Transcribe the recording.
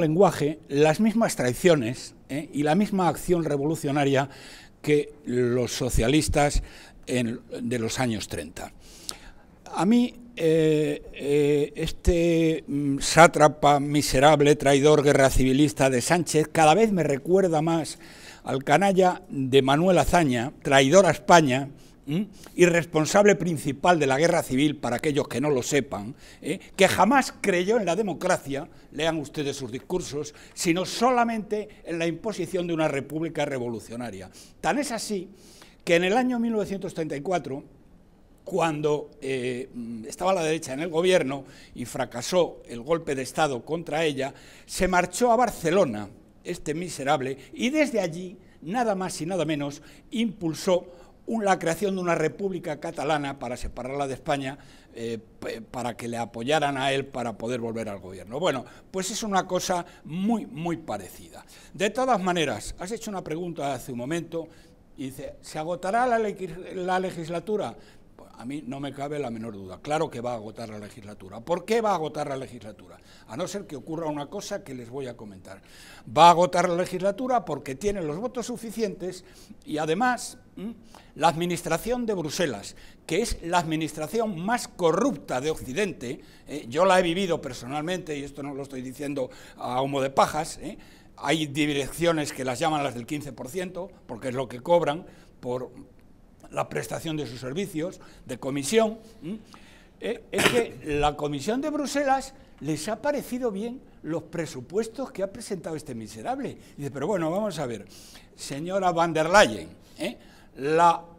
lenguaje, las mismas traiciones ¿eh? y la misma acción revolucionaria que los socialistas de los años 30. A mí eh, eh, este mm, sátrapa, miserable, traidor, guerra civilista de Sánchez cada vez me recuerda más al canalla de Manuel Azaña, traidor a España, y responsable principal de la guerra civil, para aquellos que no lo sepan, ¿eh? que jamás creyó en la democracia, lean ustedes sus discursos, sino solamente en la imposición de una república revolucionaria. Tan es así que en el año 1934, cuando eh, estaba la derecha en el gobierno y fracasó el golpe de Estado contra ella, se marchó a Barcelona, este miserable, y desde allí, nada más y nada menos, impulsó la creación de una república catalana para separarla de España, eh, para que le apoyaran a él para poder volver al gobierno. Bueno, pues es una cosa muy, muy parecida. De todas maneras, has hecho una pregunta hace un momento y dice, ¿se agotará la, la legislatura? a mí no me cabe la menor duda. Claro que va a agotar la legislatura. ¿Por qué va a agotar la legislatura? A no ser que ocurra una cosa que les voy a comentar. Va a agotar la legislatura porque tiene los votos suficientes y además la administración de Bruselas, que es la administración más corrupta de Occidente, ¿eh? yo la he vivido personalmente y esto no lo estoy diciendo a humo de pajas, ¿eh? hay direcciones que las llaman las del 15%, porque es lo que cobran por la prestación de sus servicios, de comisión, eh, es que la Comisión de Bruselas les ha parecido bien los presupuestos que ha presentado este miserable. Y dice, pero bueno, vamos a ver, señora van der Leyen, ¿eh? la